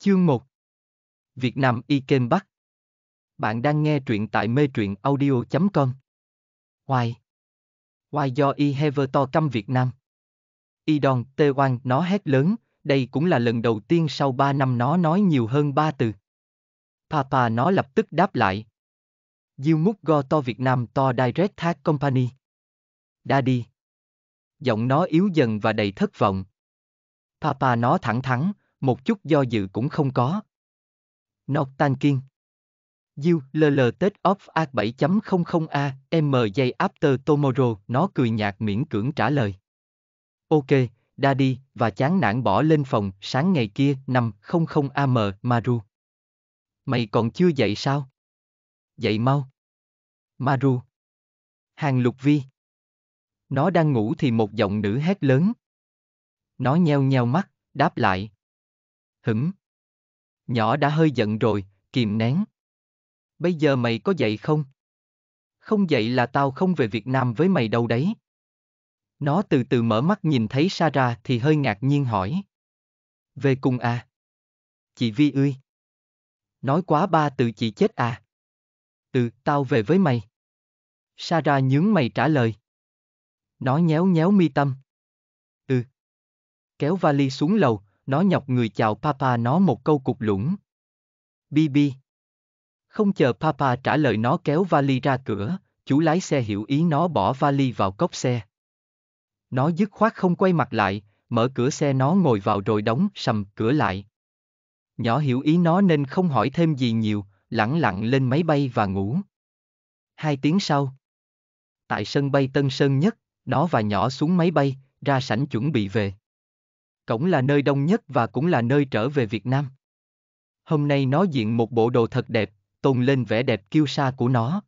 Chương 1 Việt Nam y kênh Bắc Bạn đang nghe truyện tại mê truyện audio.com Why? Why do y ever to come Việt Nam? Y đòn, tê oan, nó hét lớn, đây cũng là lần đầu tiên sau 3 năm nó nói nhiều hơn 3 từ. Papa nó lập tức đáp lại. You must go to Việt Nam to direct tag company. Daddy. Giọng nó yếu dần và đầy thất vọng. Papa nó thẳng thắn, một chút do dự cũng không có. Nọc tan kiên. Diêu, LL Tết Off A7.00A, MJ After Tomorrow, nó cười nhạt miễn cưỡng trả lời. Ok, đã đi, và chán nản bỏ lên phòng, sáng ngày kia, 5.00am, Maru. Mày còn chưa dậy sao? Dậy mau. Maru. Hàng lục vi. Nó đang ngủ thì một giọng nữ hét lớn. Nó nheo nheo mắt, đáp lại hửng. Nhỏ đã hơi giận rồi, kìm nén. Bây giờ mày có dậy không? Không dậy là tao không về Việt Nam với mày đâu đấy. Nó từ từ mở mắt nhìn thấy Sarah thì hơi ngạc nhiên hỏi. Về cùng à? Chị Vi ươi. Nói quá ba từ chị chết à? Từ tao về với mày. Sarah nhướng mày trả lời. Nó nhéo nhéo mi tâm. Ừ. Kéo vali xuống lầu, nó nhọc người chào papa nó một câu cục lũng. Bibi. Không chờ papa trả lời nó kéo vali ra cửa, chủ lái xe hiểu ý nó bỏ vali vào cốc xe. Nó dứt khoát không quay mặt lại, mở cửa xe nó ngồi vào rồi đóng sầm cửa lại. Nhỏ hiểu ý nó nên không hỏi thêm gì nhiều, lẳng lặng lên máy bay và ngủ. Hai tiếng sau, tại sân bay Tân Sơn Nhất, nó và nhỏ xuống máy bay, ra sảnh chuẩn bị về. Cổng là nơi đông nhất và cũng là nơi trở về Việt Nam. Hôm nay nó diện một bộ đồ thật đẹp, tôn lên vẻ đẹp kiêu sa của nó.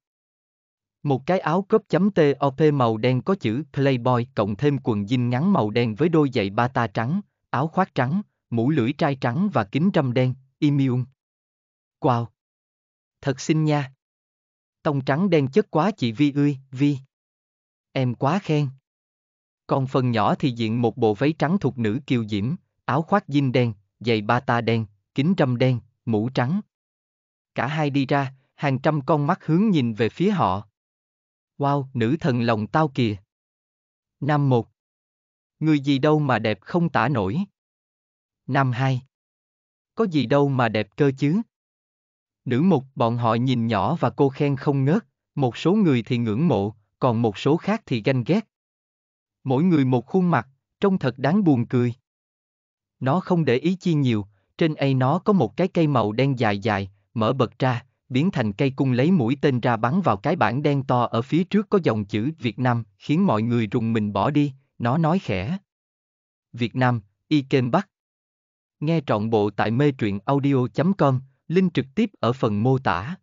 Một cái áo cốp chấm t, TOP màu đen có chữ Playboy cộng thêm quần jean ngắn màu đen với đôi giày bata trắng, áo khoác trắng, mũ lưỡi trai trắng và kính râm đen, Imium. Wow! Thật xinh nha! Tông trắng đen chất quá chị Vi ươi, Vi. Em quá khen. Còn phần nhỏ thì diện một bộ váy trắng thuộc nữ kiều diễm, áo khoác jean đen, giày ba ta đen, kính râm đen, mũ trắng. Cả hai đi ra, hàng trăm con mắt hướng nhìn về phía họ. Wow, nữ thần lòng tao kìa. năm một. Người gì đâu mà đẹp không tả nổi. năm hai. Có gì đâu mà đẹp cơ chứ. Nữ một bọn họ nhìn nhỏ và cô khen không ngớt, một số người thì ngưỡng mộ, còn một số khác thì ganh ghét, Mỗi người một khuôn mặt, trông thật đáng buồn cười. Nó không để ý chi nhiều, trên ấy nó có một cái cây màu đen dài dài, mở bật ra, biến thành cây cung lấy mũi tên ra bắn vào cái bảng đen to ở phía trước có dòng chữ Việt Nam, khiến mọi người rùng mình bỏ đi, nó nói khẽ. Việt Nam, Y Kênh Bắc. Nghe trọn bộ tại mê truyện audio.com, link trực tiếp ở phần mô tả.